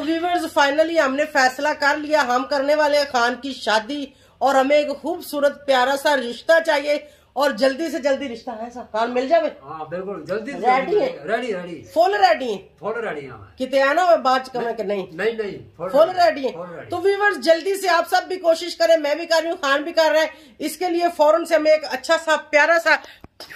Viewers finally हमने फैसला कर लिया हम करने वाले हैं खान की शादी और हमें एक खूबसूरत प्यारा सा रिश्ता चाहिए और जल्दी से जल्दी रिश्ता है सर खान मिल जाए हाँ, बिल्कुल जल्दी रेडी है ready ready full ready full ready कितने आना हुआ बात कर नहीं नहीं नहीं फुल रेडी है तो व्यूवर्स जल्दी से आप सब भी कोशिश करें मैं भी कर रही हूँ खान भी कर रहे हैं इसके लिए फौरन से हमें एक अच्छा सा प्यारा सा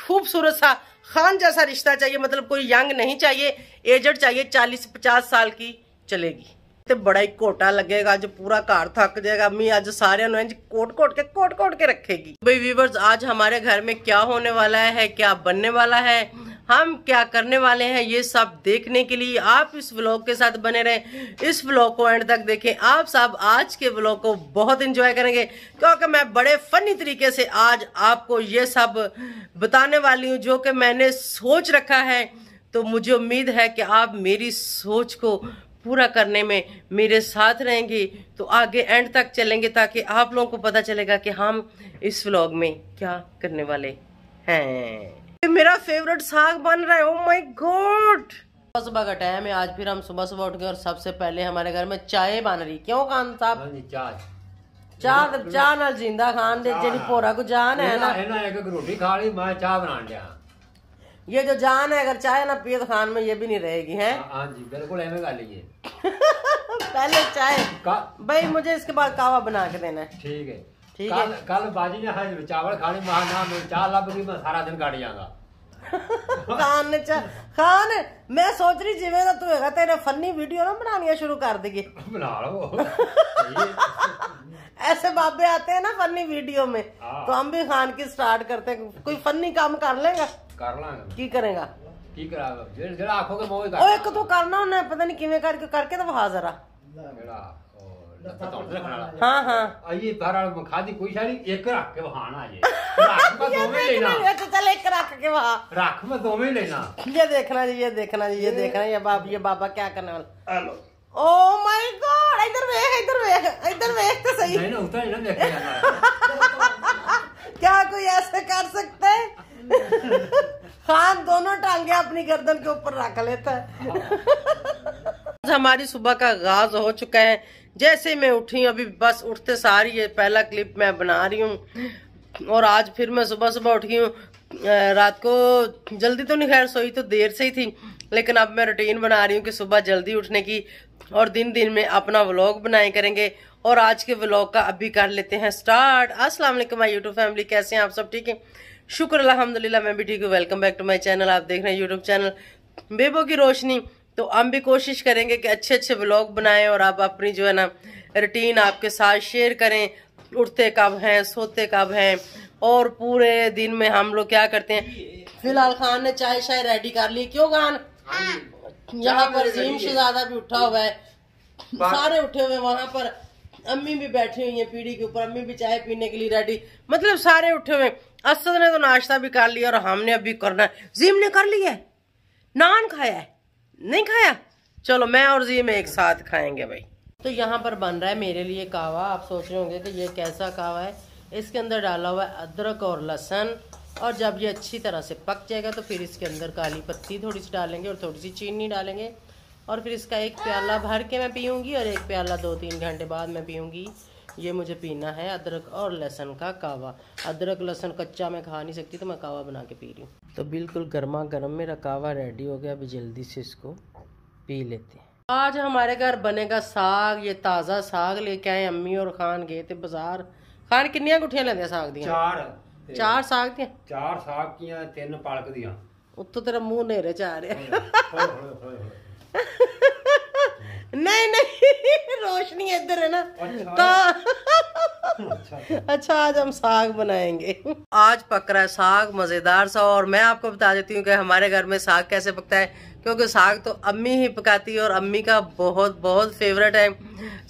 खूबसूरत सा खान जैसा रिश्ता चाहिए मतलब कोई यंग नहीं चाहिए एजड चाहिए चालीस पचास साल की चलेगी तो बड़ा ही ਘੋਟਾ लगेगा जो पूरा घर थक जाएगा अम्मी आज सारे ਨੂੰ कोट ਕੋਟ-ਕੋਟ कोट ਕੋਟ-ਕੋਟ ਕੇ ਰੱਖੇਗੀ ਬਈ आज हमारे घर में क्या होने वाला है क्या बनने वाला है हम क्या करने वाले हैं ये सब देखने के लिए आप इस ब्लॉग के साथ बने रहें इस ब्लॉग को एंड तक देखें आप सब आज के ब्लॉग को बहुत एंजॉय करेंगे क्योंकि मैं बड़े फनी तरीके से आज आपको ये सब बताने वाली हूँ जो कि मैंने सोच रखा है तो मुझे उम्मीद है कि आप मेरी सोच को पूरा करने में मेरे साथ रहेंगे तो आगे एंड तक चलेंगे ताकि आप लोगों को पता चलेगा कि हम इस व्लॉग में क्या करने वाले हैं मेरा फेवरेट साग बन रहा है ओ माय गॉड सुबह सुबह का टाइम है आज फिर हम सुबह सुबह उठ गए और सबसे पहले हमारे घर में चाय बन रही क्यों खान साहब चाह हाँ चाह तो- जिंदा खान दे जेडी हाँ। भोरा को जान है ना रोटी खा ली मैं चाह बना ये जो जान है अगर चाय ना पिए तो खान में ये भी नहीं रहेगी है हाँ, हाँ पहले चाय भाई मुझे इसके बाद कावा बना के देना है ठीक है ठीक है कल बाजी ने हाँ चावल खाने में मैं चाह मैं सारा दिन काट जाऊंगा ਖਾਨ ਨੇ ਚਾ ਖਾਨ ਮੈਂ ऐसे बाबे आते हैं ना फनी वीडियो में हाँ। तो हम भी खान की स्टार्ट करते हैं कोई फनी काम कर लेगा ਕਰ ਲਾਂਗੇ ਕੀ ਕਰੇਗਾ ਕੀ ਕਰਾਂਗਾ ਜਿਹੜਾ ਜਿਹੜਾ ਆਖੋਗੇ ਮੈਂ ਉਹ ਹੀ ਉਹ ਇੱਕ ਤੂੰ ਕਰਨਾ ਉਹਨੇ ਪਤਾ ਨਹੀਂ ਕਿਵੇਂ ਕਰਕੇ ਕਰਕੇ ਤਾਂ ਵਿਖਾ ਜ਼ਰਾ ਜਿਹੜਾ ਉਹ ਲੱਤਾਂ ਤੋੜ ਦੇ ਰੱਖਣਾ ਹਾਂ ਹਾਂ ਆਈਏ ਬਾਹਰ ਵਾਲਾ ਮਖਾ ਦੀ ਕੋਈ ਸ਼ਾਇਰੀ ਇੱਕ ਰੱਖ ਕੇ ਵਹਾਣਾ ਜੇ ਰੱਖ ਮੈਂ ਦੋਵੇਂ ਹੀ ਲੈਣਾ ਅੱਛਾ ਚੱਲ ਇੱਕ ਰੱਖ ਕੇ ਵਹਾ ਰੱਖ ਮੈਂ ਦੋਵੇਂ ਹੀ ਲੈਣਾ ਇਹ ਦੇਖਣਾ ਜੀ ਇਹ ਦੇਖਣਾ ਜੀ ਇਹ ਦੇਖਣਾ ਇਹ ਬਾਪ ਇਹ ਬਾਬਾ ਕੀ ਕਰਨੇ ਵਾਲਾ ਹਲੋ ओ माय गॉड इधर वेख इधर वेख इधर वेख तो सही नहीं ना उतना ही ना देखा क्या कोई ऐसे कर सकता टांगे अपनी गर्दन के ऊपर रख लेता है हमारी सुबह का आगाज हो चुका है जैसे मैं उठी अभी बस उठते सारी ये पहला क्लिप मैं बना रही हूँ और आज फिर मैं सुबह सुबह उठी हूँ रात को जल्दी तो नहीं खैर सोई तो देर से ही थी लेकिन अब मैं रूटीन बना रही हूँ कि सुबह जल्दी उठने की और दिन दिन में अपना व्लॉग बनाए करेंगे और आज के व्लॉग का अभी कर लेते हैं स्टार्ट अस्सलाम वालेकुम माय यूट्यूब फैमिली कैसे हैं आप सब ठीक हैं शुक्र अलहमदिल्ला मैं भी ठीक हूँ welcome back to my channel आप देख रहे हैं यूट्यूब चैनल बेबो की रोशनी तो हम भी कोशिश करेंगे कि अच्छे अच्छे ब्लॉग बनाएं और आप अपनी जो है ना रूटीन आपके साथ शेयर करें उठते कब हैं सोते कब हैं और पूरे दिन में हम लोग क्या करते हैं फिलहाल खान ने चाय शाय रेडी कर ली क्यों खान हाँ यहाँ पर अजीम शहजादा भी उठा हुआ है सारे उठे हुए वहां पर अम्मी भी बैठी हुई है पीढ़ी के ऊपर अम्मी भी चाय पीने के लिए रेडी मतलब सारे उठे हुए असद ने तो नाश्ता भी कर लिया और हमने अभी करना है जीम ने कर लिया है नान खाया है नहीं खाया चलो मैं और जीम एक साथ खाएंगे भाई तो यहाँ पर बन रहा है मेरे लिए कावा आप सोच रहे होंगे कि ये कैसा कावा है इसके अंदर डाला हुआ है अदरक और लहसन और जब ये अच्छी तरह से पक जाएगा तो फिर इसके अंदर काली पत्ती थोड़ी सी डालेंगे और थोड़ी सी चीनी डालेंगे और फिर इसका एक प्याला भर के मैं पीऊँगी और एक प्याला दो तीन घंटे बाद मैं पीऊँगी ये मुझे पीना है अदरक और लहसुन का कावा अदरक लहसुन कच्चा मैं खा नहीं सकती तो मैं कावा बना के पी रही हूँ तो बिल्कुल गर्मा गर्म मेरा कावा रेडी हो गया अभी जल्दी से इसको पी लेते हैं आज हमारे घर बनेगा साग ये ताज़ा साग लेके आए अम्मी और खान गए थे बाजार खान कि गुठिया लेंदे साग दिया चार चार साग दिया चार साग किया तीन पालक दिया उतो तेरा मुँह नेरे चाह ਆ नहीं नहीं रोशनी इधर है ना अच्छा। तो अच्छा, अच्छा।, अच्छा आज हम साग बनाएंगे आज पक रहा है साग मजेदार सा और मैं आपको बता देती हूँ कि हमारे घर में साग कैसे पकता है क्योंकि साग तो अम्मी ही पकाती है और अम्मी का बहुत बहुत फेवरेट है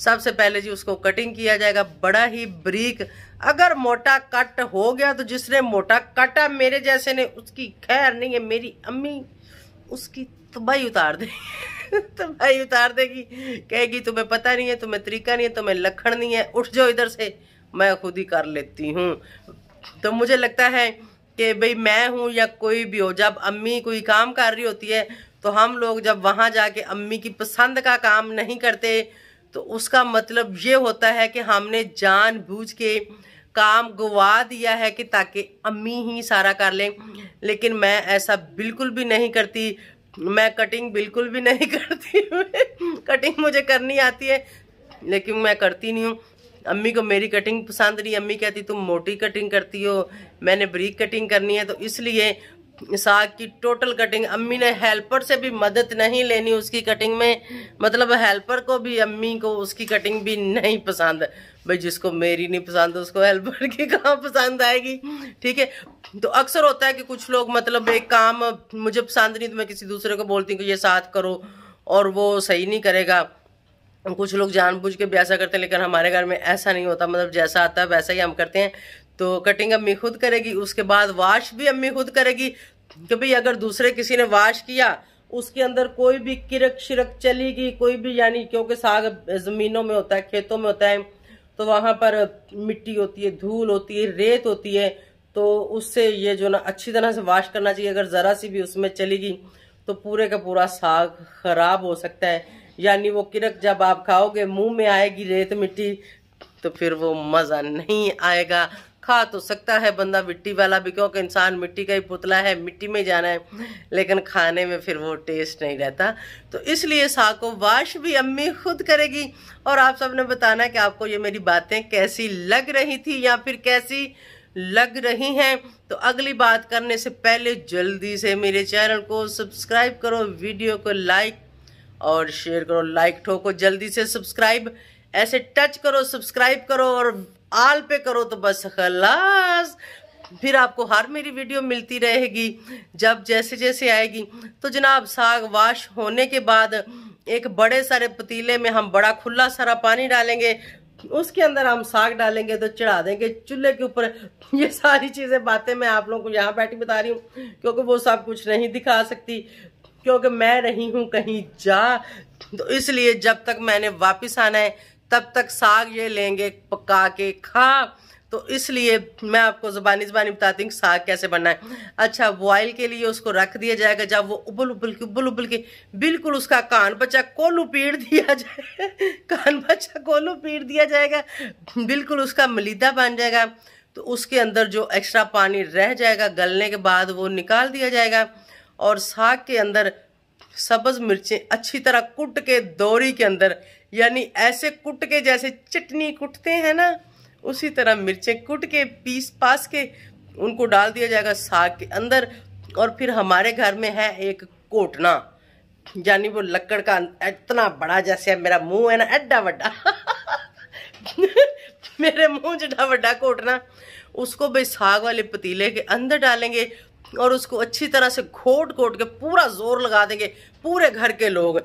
सबसे पहले जी उसको कटिंग किया जाएगा बड़ा ही ब्रीक अगर मोटा कट हो गया तो जिसने मोटा काटा मेरे जैसे ने उसकी खैर नहीं है मेरी अम्मी उसकी तबाही उतार दे तो भाई उतार देगी कहेगी तुम्हें पता नहीं है तुम्हें तरीका नहीं है तुम्हें लखन नहीं है उठ जाओ इधर से मैं खुद ही कर लेती हूँ तो मुझे लगता है कि भाई मैं हूँ या कोई भी हो जब अम्मी कोई काम कर रही होती है तो हम लोग जब वहाँ जाके अम्मी की पसंद का काम नहीं करते तो उसका मतलब ये होता है कि हमने जानबूझ के काम गवा दिया है कि ताकि अम्मी ही सारा कर लें लेकिन मैं ऐसा बिल्कुल भी नहीं करती मैं कटिंग बिल्कुल भी नहीं करती हूँ कटिंग मुझे करनी आती है लेकिन मैं करती नहीं हूँ अम्मी को मेरी कटिंग पसंद नहीं अम्मी कहती तुम मोटी कटिंग करती हो मैंने ब्रीक कटिंग करनी है तो इसलिए साग की टोटल कटिंग अम्मी ने हेल्पर से भी मदद नहीं लेनी उसकी कटिंग में मतलब हेल्पर को भी अम्मी को उसकी कटिंग भी नहीं पसंद भाई जिसको मेरी नहीं पसंद उसको हेल्पर की कहाँ पसंद आएगी ठीक है तो अक्सर होता है कि कुछ लोग मतलब एक काम मुझे पसंद नहीं तो मैं किसी दूसरे को बोलती हूँ कि ये साथ करो और वो सही नहीं करेगा कुछ लोग जानबूझ के भी ऐसा करते हैं लेकिन हमारे घर में ऐसा नहीं होता मतलब जैसा आता है वैसा ही हम करते हैं तो कटिंग अम्मी खुद करेगी उसके बाद वाश भी अम्मी खुद करेगी कि भाई अगर दूसरे किसी ने वाश किया उसके अंदर कोई भी किरक शिरक चलेगी कोई भी यानी क्योंकि साग जमीनों में होता है खेतों में होता है तो वहां पर मिट्टी होती है धूल होती है रेत होती है तो उससे ये जो ना अच्छी तरह से वाश करना चाहिए अगर ज़रा सी भी उसमें चलेगी तो पूरे का पूरा साग खराब हो सकता है यानी वो किरक जब आप खाओगे मुंह में आएगी रेत मिट्टी तो फिर वो मज़ा नहीं आएगा खा तो सकता है बंदा मिट्टी वाला भी क्योंकि इंसान मिट्टी का ही पुतला है मिट्टी में जाना है लेकिन खाने में फिर वो टेस्ट नहीं रहता तो इसलिए साग को वाश भी अम्मी खुद करेगी और आप सबने बताना कि आपको ये मेरी बातें कैसी लग रही थी या फिर कैसी लग रही हैं तो अगली बात करने से पहले जल्दी से मेरे चैनल को सब्सक्राइब करो वीडियो को लाइक और शेयर करो लाइक ठोको जल्दी से सब्सक्राइब ऐसे टच करो सब्सक्राइब करो और आल पे करो तो बस खलास फिर आपको हर मेरी वीडियो मिलती रहेगी जब जैसे जैसे आएगी तो जनाब साग वाश होने के बाद एक बड़े सारे पतीले में हम बड़ा खुला सारा पानी डालेंगे उसके अंदर हम साग डालेंगे तो चढ़ा देंगे चूल्हे के ऊपर ये सारी चीज़ें बातें मैं आप लोगों को यहाँ बैठी बता रही हूँ क्योंकि वो सब कुछ नहीं दिखा सकती क्योंकि मैं रही हूँ कहीं जा तो इसलिए जब तक मैंने वापस आना है तब तक साग ये लेंगे पका के खा तो इसलिए मैं आपको ज़बानी ज़बानी बताती हूँ साग कैसे बनना है अच्छा बॉयल के लिए उसको रख दिया जाएगा जब वो उबल उबल के उबल उबल के बिल्कुल उसका कान बच्चा कोलू पीट दिया जाए कान बच्चा कोलू पीट दिया जाएगा बिल्कुल उसका मलिदा बन जाएगा तो उसके अंदर जो एक्स्ट्रा पानी रह जाएगा गलने के बाद वो निकाल दिया जाएगा और साग के अंदर सब्ज मिर्चें अच्छी तरह कुट के दोरी के अंदर यानी ऐसे कुट के जैसे चटनी कुटते हैं ना उसी तरह मिर्चें कुट के पीस पास के उनको डाल दिया जाएगा साग के अंदर और फिर हमारे घर में है एक कोटना यानी वो लकड़ का इतना बड़ा जैसे है मेरा मुंह है ना एड्डा वड्डा मेरे मुंह जडा वड्डा कोटना उसको भाई साग वाले पतीले के अंदर डालेंगे और उसको अच्छी तरह से घोट घोट के पूरा जोर लगा देंगे पूरे घर के लोग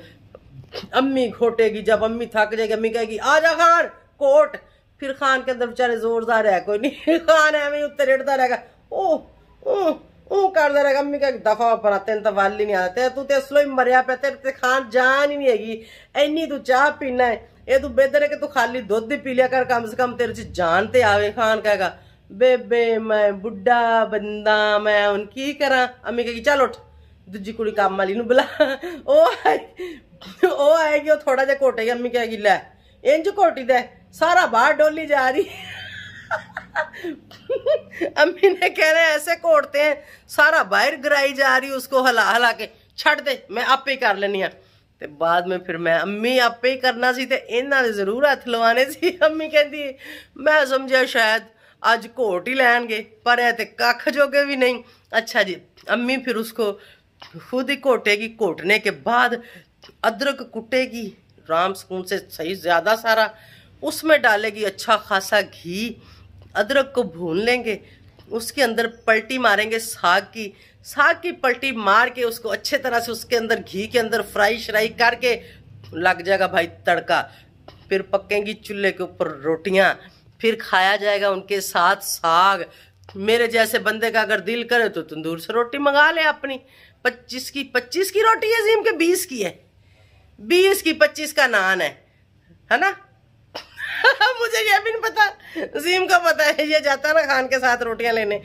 अम्मी घोटेगी जब अम्मी थक जाएगी अम्मी कहेगी जा खान कोट फिर खान के अंदर बेचारे जोरदार है कोई नहीं खान है अम्मी उत्तर रेड़ता रहेगा ओह ओह ओह करता रहेगा अम्मी कहेगी दफा ऊपर आते हैं तवाल ही नहीं आते तू तो इसलो ही मरिया पे तेरे ते खान जान ही नहीं हैगी इनी तू चाह पीना है ये तू बेहतर है कि तू खाली दुध ही पी लिया कर कम से कम तेरे च जान ते आवे खान कहेगा बेबे मैं बुढ़ा बंदा मैं की करा अम्मी कह चल उठ दूजी कुड़ी काम वाली बुला ओ आएगी ओ आएगी थोड़ा जा घोटेगी अम्मी कहेगी लै इंज घोटी दे सारा बाहर डोली जा रही अम्मी ने कह रहे ऐसे कोटते हैं सारा बाहर गिराई जा रही उसको हला हला के छड़ दे मैं आपे ही कर लेनी हाँ तो बाद में फिर मैं अम्मी आपे ही करना सी तो ਇਹਨਾਂ जरूर हथ लवाने से अम्मी कहती मैं समझा शायद ਅੱਜ ਘੋਟ ही ਲੈਣਗੇ पर ਇਹ ਤੇ ਕੱਖ ਜੋਗੇ ਵੀ अच्छा जी अम्मी फिर उसको खुद ही कोटेगी कोटने के बाद अदरक कुटेगी राम सुकून से सही ज़्यादा सारा उसमें डालेगी अच्छा खासा घी अदरक को भून लेंगे उसके अंदर पलटी मारेंगे साग की साग की पलटी मार के उसको अच्छे तरह से उसके अंदर घी के अंदर फ्राई श्राई करके लग जाएगा भाई तड़का फिर पकेंगी चूल्हे के ऊपर रोटियां फिर खाया जाएगा उनके साथ साग मेरे जैसे बंदे का अगर दिल करे तो तंदूर से रोटी मंगा ले अपनी पच्चीस की पच्चीस की रोटी है जीम के बीस की है बीस की पच्चीस का नान है है ना मुझे यह भी नहीं पता जीम का पता है ये जाता ना खान के साथ रोटियां लेने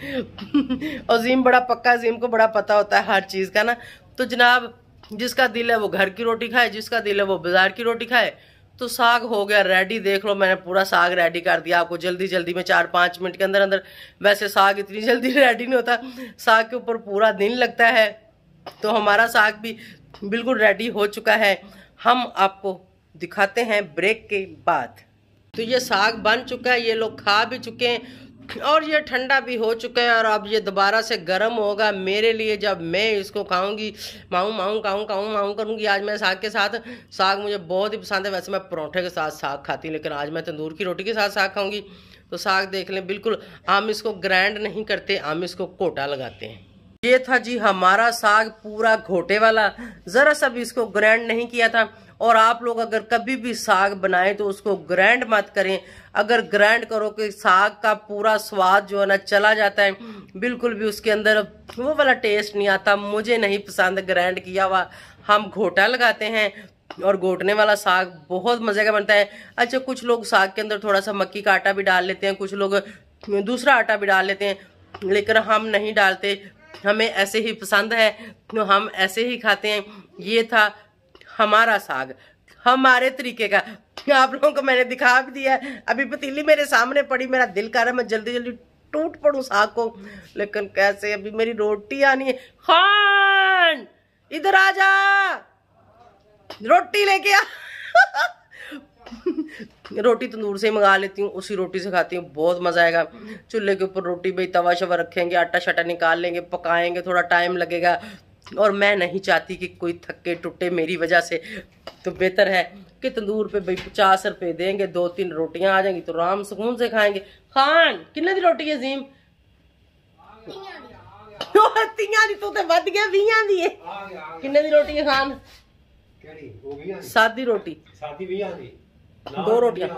और जीम बड़ा पक्का जीम को बड़ा पता होता है हर चीज़ का ना तो जनाब जिसका दिल है वो घर की रोटी खाए जिसका दिल है वो बाजार की रोटी खाए तो साग हो गया रेडी देख लो मैंने पूरा साग रेडी कर दिया आपको जल्दी जल्दी में चार पाँच मिनट के अंदर अंदर वैसे साग इतनी जल्दी रेडी नहीं होता साग के ऊपर पूरा दिन लगता है तो हमारा साग भी बिल्कुल रेडी हो चुका है हम आपको दिखाते हैं ब्रेक के बाद तो ये साग बन चुका है ये लोग खा भी चुके हैं और ये ठंडा भी हो चुका है और अब ये दोबारा से गर्म होगा मेरे लिए जब मैं इसको खाऊंगी माऊँ माऊँ खाऊँ खाऊँ माऊ करूँगी आज मैं साग के साथ साग मुझे बहुत ही पसंद है वैसे मैं परौंठे के साथ साग खाती हूँ लेकिन आज मैं तंदूर की रोटी के साथ साग खाऊंगी तो साग देख लें बिल्कुल हम इसको ग्रैंड नहीं करते हम इसको कोटा लगाते हैं ये था जी हमारा साग पूरा घोटे वाला ज़रा सा भी इसको ग्रैंड नहीं किया था और आप लोग अगर कभी भी साग बनाएं तो उसको ग्रैंड मत करें अगर ग्रैंड करो कि साग का पूरा स्वाद जो है ना चला जाता है बिल्कुल भी उसके अंदर वो वाला टेस्ट नहीं आता मुझे नहीं पसंद ग्रैंड किया हुआ हम घोटा लगाते हैं और घोटने वाला साग बहुत मज़े का बनता है अच्छा कुछ लोग साग के अंदर थोड़ा सा मक्की का आटा भी डाल लेते हैं कुछ लोग दूसरा आटा भी डाल लेते हैं लेकिन हम नहीं डालते हमें ऐसे ही पसंद है तो हम ऐसे ही खाते हैं ये था हमारा साग हमारे तरीके का आप लोगों को मैंने दिखा भी दिया है अभी पतीली मेरे सामने पड़ी मेरा दिल कर रहा है मैं जल्दी जल्दी टूट पड़ू साग को लेकिन कैसे अभी मेरी रोटी आनी है खान इधर आ जा रोटी लेके आ रोटी तंदूर से ही मंगा लेती हूँ उसी रोटी से खाती हूँ बहुत मज़ा आएगा चूल्हे के ऊपर रोटी भाई तवा शवा रखेंगे आटा शाटा निकाल लेंगे पकाएंगे थोड़ा टाइम लगेगा और मैं नहीं चाहती कि कोई थके टूटे मेरी वजह से तो बेहतर है कि तंदूर पे भाई पचास रुपए देंगे दो तीन रोटियां आ जाएंगी तो आराम सुकून से खाएंगे खान किन्ने दी रोटी है जीम तीन तू तो बद गया भी है किन्ने दी रोटी है खान सादी रोटी दो रोटियां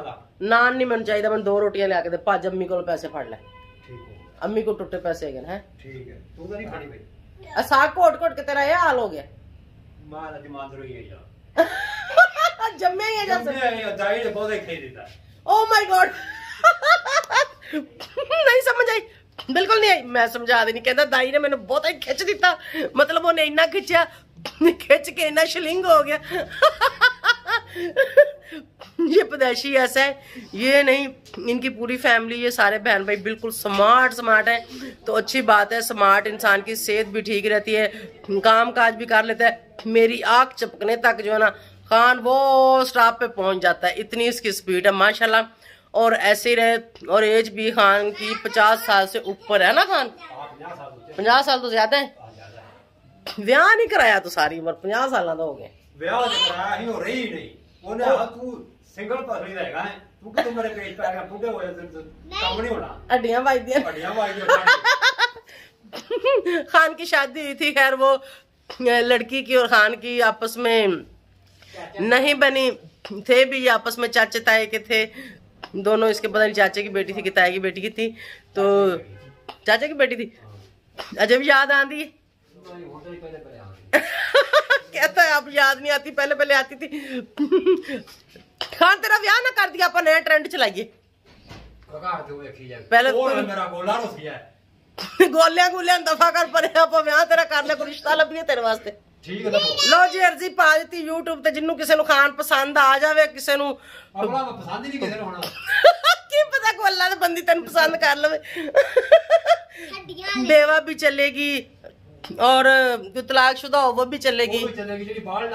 नान नहीं मैं चाहिए मैं दो रोटियां लिया के भज अम्मी को पैसे फड़ लै अम्मी को टुटे पैसे है ठीक है तू तो नहीं खानी भाई साग कोट कोट के तेरा ये हाल हो गया जम्मे ही है जैसे ओ माय गॉड नहीं समझ आई ਬਿਲਕੁਲ ਨਹੀਂ ਆਈ ਮੈਂ ਸਮਝਾ ਦੇਣੀ ਕਹਿੰਦਾ ਦਾਈ ਨੇ ਮੈਨੂੰ ਬਹੁਤਾ ਹੀ ਖਿੱਚ ਦਿੱਤਾ ਮਤਲਬ ਉਹਨੇ ਇੰਨਾ ਖਿੱਚਿਆ ਖਿੱਚ ਕੇ ਇੰਨਾ ਸ਼ਲਿੰਗ ਹੋ ਗਿਆ ये पदैशी ऐसा है ये नहीं इनकी पूरी फैमिली ये सारे बहन भाई बिल्कुल स्मार्ट स्मार्ट है तो अच्छी बात है स्मार्ट इंसान की सेहत भी ठीक रहती है काम काज भी कर लेता है मेरी आँख चपकने तक जो है ना खान वो स्टाफ पे पहुंच जाता है इतनी इसकी स्पीड है माशाल्लाह और ऐसे ही रहे और एज भी खान की पचास साल से ऊपर है ना खान पचास साल तो ज्यादा है ब्याह नहीं कराया तो सारी उम्र पचास साल तो हो गए ਗਿਆ तो नहीं खान की शादी हुई थी खैर वो लड़की की और खान की आपस में नहीं बनी थे भी आपस में चाचे ताए के थे दोनों इसके पता नहीं चाचे की बेटी थी कि ताए की बेटी की थी तो चाचे की बेटी थी हाँ। अजय भी याद आंदी कहता है अब याद नहीं आती पहले पहले आती थी खान तेरा ब्याह ना कर दिया अपन नया ट्रेंड चलाइए पहले गोलियां गोलियां दफा कर पर ਆਪਾਂ ਵਿਆਹ ਤੇਰਾ ਕਰ ਲੈ ਕੋਈ ਰਿਸ਼ਤਾ ਲੱਭੀਏ ਤੇਰੇ ਵਾਸਤੇ ਠੀਕ ਹੈ ਲੋ ਜੀ ਅਰਜੀ ਪਾ ਦਿੱਤੀ YouTube ਤੇ ਜਿੰਨੂੰ ਕਿਸੇ ਨੂੰ ਖਾਣ ਪਸੰਦ ਆ ਜਾਵੇ ਕਿਸੇ ਨੂੰ ਆਪਣਾ ਪਸੰਦ ਹੀ ਨਹੀਂ ਕਿਸੇ ਨੂੰ ਹੋਣਾ ਕੀ ਪਤਾ ਕੋ ਅੱਲਾ ਦੇ ਬੰਦੀ ਤੈਨੂੰ ਪਸੰਦ ਕਰ ਲਵੇ ਹੱਡੀਆਂ ਦੇਵਾ ਵੀ ਚੱਲੇਗੀ और जो शुदा हो वो भी चलेगी वो भी चलेगी बाल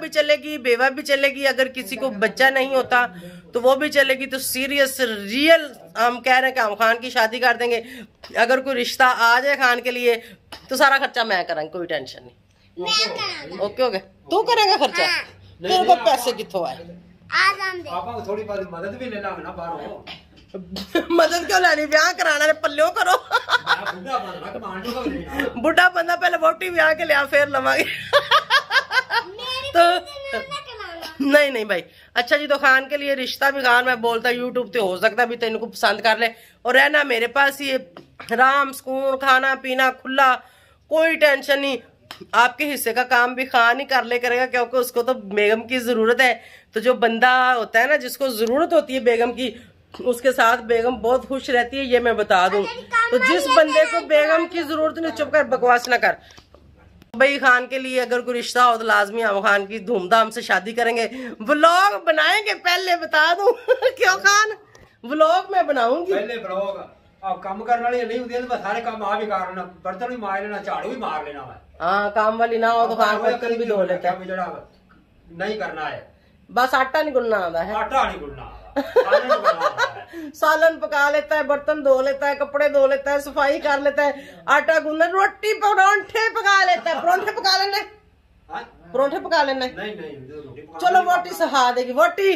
भी चलेगी बेवा भी चलेगी अगर किसी को बच्चा नहीं होता तो वो भी चलेगी तो सीरियस रियल हम कह रहे हैं कि हम खान की शादी कर देंगे अगर कोई रिश्ता आ जाए खान के लिए तो सारा खर्चा मैं करांगी कोई टेंशन नहीं ओके ओके तू करेगा खर्चा हाँ। तेरे को पैसे कितों आए थोड़ी मदद भी लेना मदद क्यों लानी ब्याह कराना करो बुढ़ा बंदा पहले वोटी ब्याह के लिया फिर तो नहीं नहीं भाई अच्छा जी तो खान के लिए रिश्ता भी खान मैं बोलता यूट्यूब तो हो सकता भी तो इनको पसंद कर ले और रहना मेरे पास ये आराम सुकून खाना पीना खुला कोई टेंशन नहीं आपके हिस्से का काम भी खान ही कर ले करेगा क्योंकि उसको तो बेगम की ज़रूरत है तो जो बंदा होता है ना जिसको ज़रूरत होती है बेगम की उसके साथ बेगम बहुत खुश रहती है ये मैं बता दूं तो जिस बंदे को बेगम की जरूरत नहीं चुप कर बकवास ना कर भाई खान के लिए अगर कोई रिश्ता हो तो लाजमी आम खान की धूमधाम से शादी करेंगे ब्लॉग बनाएंगे पहले बता दूं क्यों खान ब्लॉग मैं बनाऊंगी पहले ब्लॉग अब काम करने वाली नहीं होती तो सारे काम आप ही करना बर्तन भी मार लेना झाड़ू भी मार लेना हाँ काम वाली ना हो तो खान भी धो लेता है नहीं करना है बस आटा नहीं गुनना आता है आटा नहीं गुनना सालन पका लेता है बर्तन धो लेता है कपड़े धो लेता है सफाई कर लेता है आटा गूंद रोटी परौंठे पका लेता है परौंठे पका लेने परौंठे पका लेने चलो वोटी सिखा देगी वोटी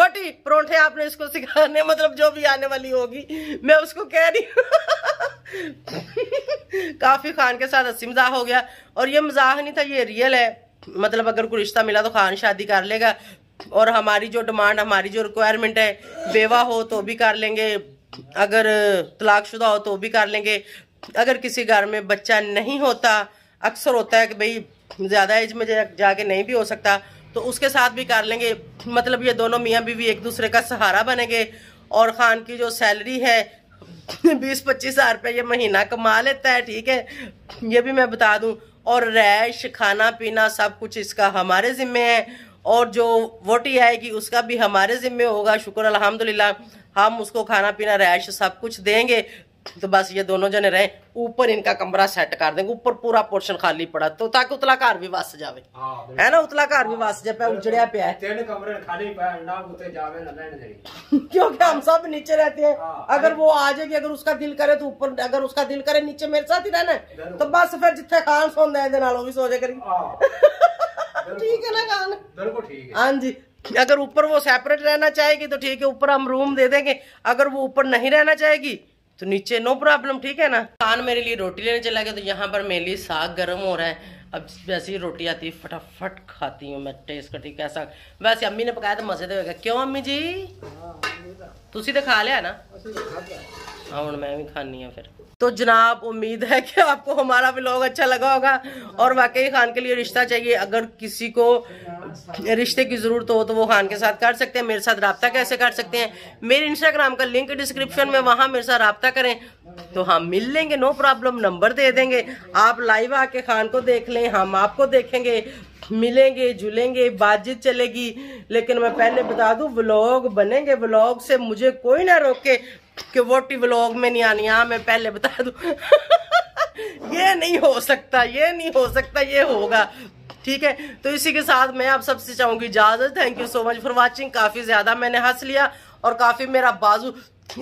वोटी परौंठे आपने इसको सिखाने मतलब जो भी आने वाली होगी मैं उसको कह रही हूँ काफी खान के साथ हसी मजाक हो गया और ये मजाक नहीं था ये रियल है मतलब अगर कोई रिश्ता मिला तो खान शादी कर लेगा और हमारी जो डिमांड हमारी जो रिक्वायरमेंट है बेवा हो तो भी कर लेंगे अगर तलाकशुदा हो तो भी कर लेंगे अगर किसी घर में बच्चा नहीं होता अक्सर होता है कि भाई ज़्यादा एज में जाके नहीं भी हो सकता तो उसके साथ भी कर लेंगे मतलब ये दोनों मियाँ बीवी एक दूसरे का सहारा बनेंगे और खान की जो सैलरी है बीस पच्चीस हज़ार रुपये ये महीना कमा लेता है ठीक है ये भी मैं बता दूं और रैश खाना पीना सब कुछ इसका हमारे ज़िम्मे है और जो वोटी आएगी उसका भी हमारे ज़िम्मे होगा शुक्र अलहमदिल्ला हम उसको खाना पीना रहायश सब कुछ देंगे तो बस ये दोनों जने रहे ऊपर इनका कमरा सेट कर देंगे ऊपर पूरा पोर्शन खाली पड़ा तो ताकि उतला घर भी वस जाए हाँ, है ना उतला घर भी वस जाए उजड़िया पे क्योंकि हम सब नीचे रहते हैं हाँ, अगर वो आ जाएगी अगर उसका दिल करे तो ऊपर अगर उसका दिल करे नीचे मेरे साथ ही रहना तो बस फिर जिते खान सोंदा सोचे सो जाए करी हाँ। ठीक है ना कान बिल्कुल ठीक है हाँ जी अगर ऊपर वो सेपरेट रहना चाहेगी तो ठीक है ऊपर हम रूम दे देंगे अगर वो ऊपर नहीं रहना चाहेगी तो नीचे नो प्रॉब्लम ठीक है ना कान मेरे लिए रोटी लेने चला गया तो यहाँ पर मेरे लिए साग गर्म हो रहा है अब वैसे ही रोटी आती है फटाफट खाती हूँ मैं टेस्ट करती हूँ कैसा वैसे अम्मी ने पकाया तो मजे तो क्यों अम्मी जी तुम तो खा लिया ना हाँ हूँ मैं भी खानी है फिर तो जनाब उम्मीद है कि आपको हमारा ब्लॉग अच्छा लगा होगा और वाकई खान के लिए रिश्ता चाहिए अगर किसी को रिश्ते की ज़रूरत हो तो वो खान के साथ कर सकते हैं मेरे साथ रबता कैसे कर सकते हैं मेरे इंस्टाग्राम का लिंक डिस्क्रिप्शन में वहां मेरे साथ रबता करें तो हम हाँ, मिल लेंगे नो प्रॉब्लम नंबर दे देंगे आप लाइव आके खान को देख लें देखेंगे हम आपको देखेंगे मिलेंगे जुलेंगे बातचीत चलेगी लेकिन मैं पहले बता दूं व्लॉग बनेंगे व्लॉग से मुझे कोई ना रोके कि वोटी व्लॉग में नहीं आनी हाँ मैं पहले बता दूं ये नहीं हो सकता ये नहीं हो सकता ये होगा ठीक है तो इसी के साथ मैं आप सबसे चाहूंगी इजाजत thank you so much for watching काफी ज्यादा मैंने हंस लिया और काफी मेरा बाजू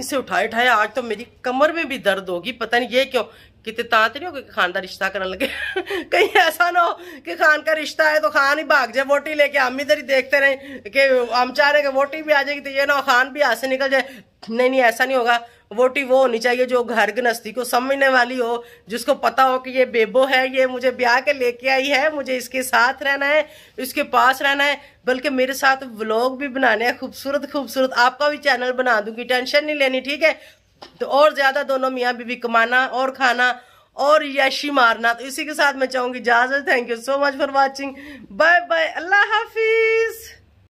इसे उठाए उठाए आज तो मेरी कमर में भी दर्द होगी पता नहीं ये क्यों कितने ता तो नहीं होगी खान का रिश्ता करने लगे कहीं ऐसा ना हो कि खान का रिश्ता है तो खान ही भाग जाए वोटी लेके हम इधर ही देखते रहे कि हम चाह रहे कि वोटी भी आ जाएगी तो ये ना खान भी हाथ से निकल जाए नहीं नहीं ऐसा नहीं होगा वोटी वो होनी चाहिए जो घर गृहस्थी को समझने वाली हो जिसको पता हो कि ये बेबो है ये मुझे ब्याह के लेके आई है मुझे इसके साथ रहना है इसके पास रहना है बल्कि मेरे साथ व्लॉग भी बनाने हैं खूबसूरत खूबसूरत आपका भी चैनल बना दूंगी टेंशन नहीं लेनी ठीक है तो और ज़्यादा दोनों मियाँ बीबी कमाना और खाना और यशी मारना तो इसी के साथ मैं चाहूंगी इजाज़त thank you so much for watching bye bye अल्लाह हाफिज़